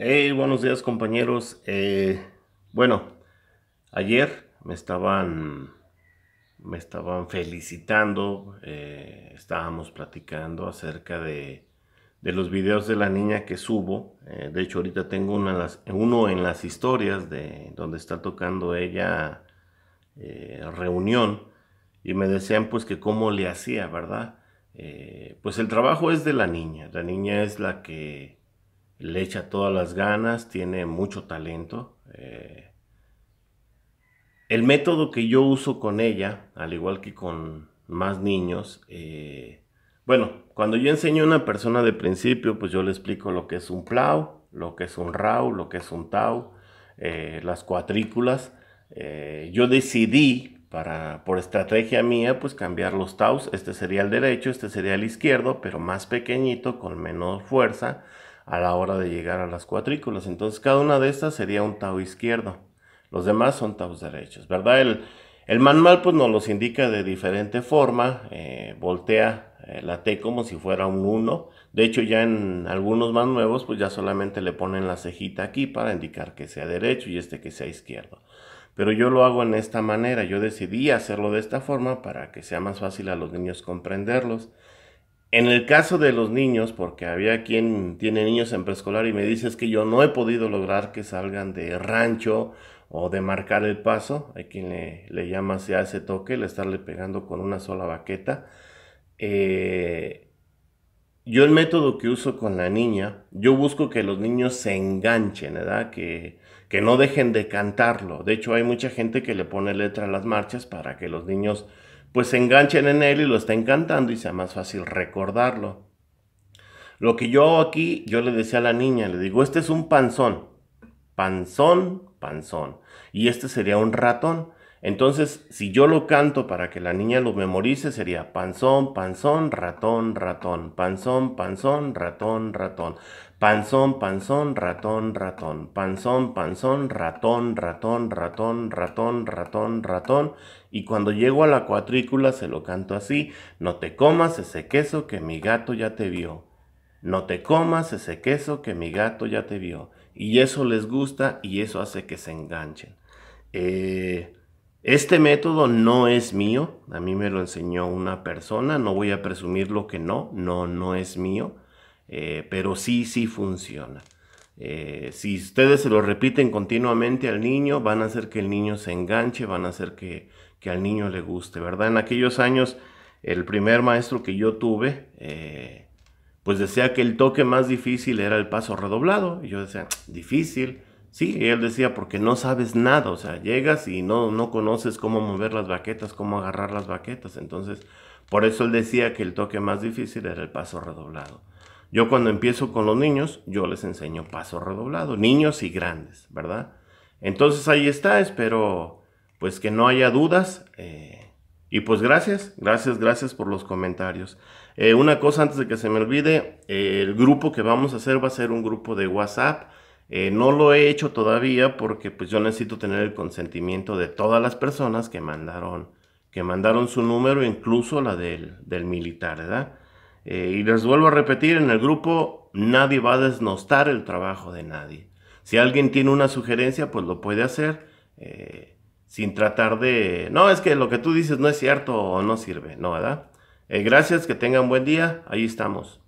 Hey, buenos días compañeros. Eh, bueno, ayer me estaban, me estaban felicitando, eh, estábamos platicando acerca de, de, los videos de la niña que subo. Eh, de hecho, ahorita tengo una, uno en las historias de donde está tocando ella reunión y me decían pues que cómo le hacía, ¿verdad? pues el trabajo es de la niña, la niña es la que le echa todas las ganas, tiene mucho talento. Eh, el método que yo uso con ella, al igual que con más niños, eh, bueno, cuando yo enseño a una persona de principio, pues yo le explico lo que es un plow, lo que es un raw, lo que es un tau, eh, las cuadrículas. yo decidí por estrategia mía, pues cambiar los taus. Este sería el derecho, este sería el izquierdo, pero más pequeñito, con menor fuerza a la hora de llegar a las cuatrículas, Entonces cada una de estas sería un tau izquierdo. Los demás son taus derechos, ¿verdad? El, manual pues nos los indica de diferente forma. Eh, voltea eh, la T como si fuera un 1. De hecho ya en algunos más nuevos pues ya solamente le ponen la cejita aquí para indicar que sea derecho y este que sea izquierdo. Pero yo lo hago en esta manera. Yo decidí hacerlo de esta forma para que sea más fácil a los niños comprenderlos. En el caso de los niños, porque había quien tiene niños en preescolar y me dice es que yo no he podido lograr que salgan de rancho o de marcar el paso, hay quien le, llama a ese toque, le estarle pegando con una sola baqueta. Eh, yo el método que uso con la niña, yo busco que los niños se enganchen, ¿verdad? Que, que no dejen de cantarlo. De hecho, hay mucha gente que le pone letra a las marchas para que los niños pues se enganchan en él y lo está encantando y sea más fácil recordarlo. Lo que yo aquí, yo le decía a la niña, le digo, este es un panzón, panzón, panzón, y este sería un ratón. Entonces, si yo lo canto para que la niña lo memorice, sería panzón, panzón, ratón, ratón, panzón, panzón, ratón, ratón, panzón, panzón, ratón, ratón, panzón, panzón, ratón, ratón, ratón, ratón, ratón, ratón. Y cuando llego a la cuatrícula se lo canto así, no te comas ese queso que mi gato ya te vio. No te comas ese queso que mi gato ya te vio. Y eso les gusta y eso hace que se enganchen. Eh, este método no es mío, a mí me lo enseñó una persona, no voy a presumir lo que no, no, no es mío, eh, pero sí, sí funciona. Eh, si ustedes se lo repiten continuamente al niño, van a hacer que el niño se enganche, van a hacer que, al niño le guste, ¿verdad? En aquellos años, el primer maestro que yo tuve, eh, pues decía que el toque más difícil era el paso redoblado, y yo decía, difícil, Sí, él decía, porque no sabes nada, o sea, llegas y no, conoces cómo mover las baquetas, cómo agarrar las baquetas. Entonces, por eso él decía que el toque más difícil era el paso redoblado. Yo cuando empiezo con los niños, yo les enseño paso redoblado, niños y grandes, ¿verdad? Entonces ahí está, espero pues que no haya dudas. Eh, y pues gracias, gracias, gracias por los comentarios. Eh, una cosa antes de que se me olvide, eh, el grupo que vamos a hacer va a ser un grupo de WhatsApp eh, no lo he hecho todavía porque pues yo necesito tener el consentimiento de todas las personas que mandaron, que mandaron su número, incluso la del, del militar, ¿verdad? Eh, y les vuelvo a repetir, en el grupo nadie va a desnostar el trabajo de nadie. Si alguien tiene una sugerencia, pues lo puede hacer eh, sin tratar de, no, es que lo que tú dices no es cierto o no sirve, ¿no, verdad? gracias, que tengan buen día, ahí estamos.